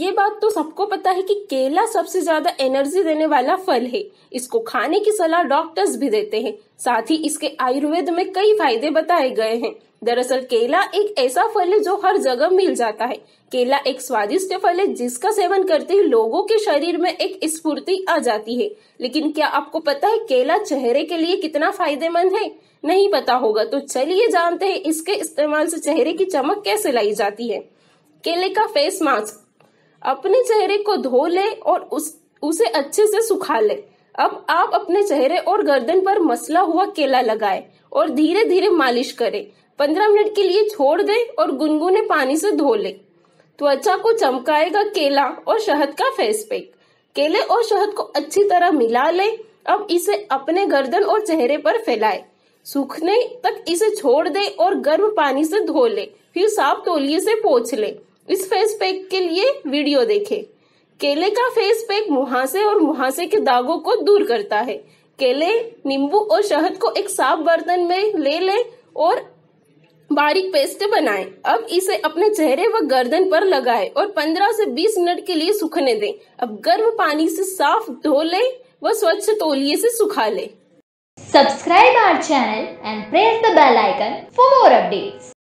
ये बात तो सबको पता है कि केला सबसे ज्यादा एनर्जी देने वाला फल है इसको खाने की सलाह डॉक्टर्स भी देते हैं साथ ही इसके आयुर्वेद में कई फायदे बताए गए हैं दरअसल केला एक ऐसा फल है जो हर जगह मिल जाता है केला एक स्वादिष्ट फल है जिसका सेवन करते ही लोगों के शरीर में एक स्फूर्ति आ जाती है लेकिन क्या आपको पता है केला चेहरे के लिए कितना फायदेमंद है नहीं पता होगा तो चलिए जानते हैं इसके इस्तेमाल से चेहरे की चमक कैसे लाई जाती है केले का फेस मास्क अपने चेहरे को धो ले और उस उसे अच्छे से सुखा ले अब आप अपने चेहरे और गर्दन पर मसला हुआ केला लगाए और धीरे धीरे मालिश करें पंद्रह मिनट के लिए छोड़ दें और गुनगुने पानी से धो ले त्वचा को चमकाएगा केला और शहद का फेस पैक केले और शहद को अच्छी तरह मिला ले अब इसे अपने गर्दन और चेहरे पर फैलाए सूखने तक इसे छोड़ दे और गर्म पानी से धो ले फिर साफ तौलिए से पोछ ले इस फेस पैक के लिए वीडियो देखें केले का फेस पैक मुहासे और मुहासे के दागों को दूर करता है केले नींबू और शहद को एक साफ बर्तन में ले लें और बारीक पेस्ट बनाएं। अब इसे अपने चेहरे व गर्दन पर लगाएं और 15 से 20 मिनट के लिए सूखने दें। अब गर्म पानी से साफ धो लें व स्वच्छ तौलिए से सुखा लें। Subscribe our channel and press the bell icon for more updates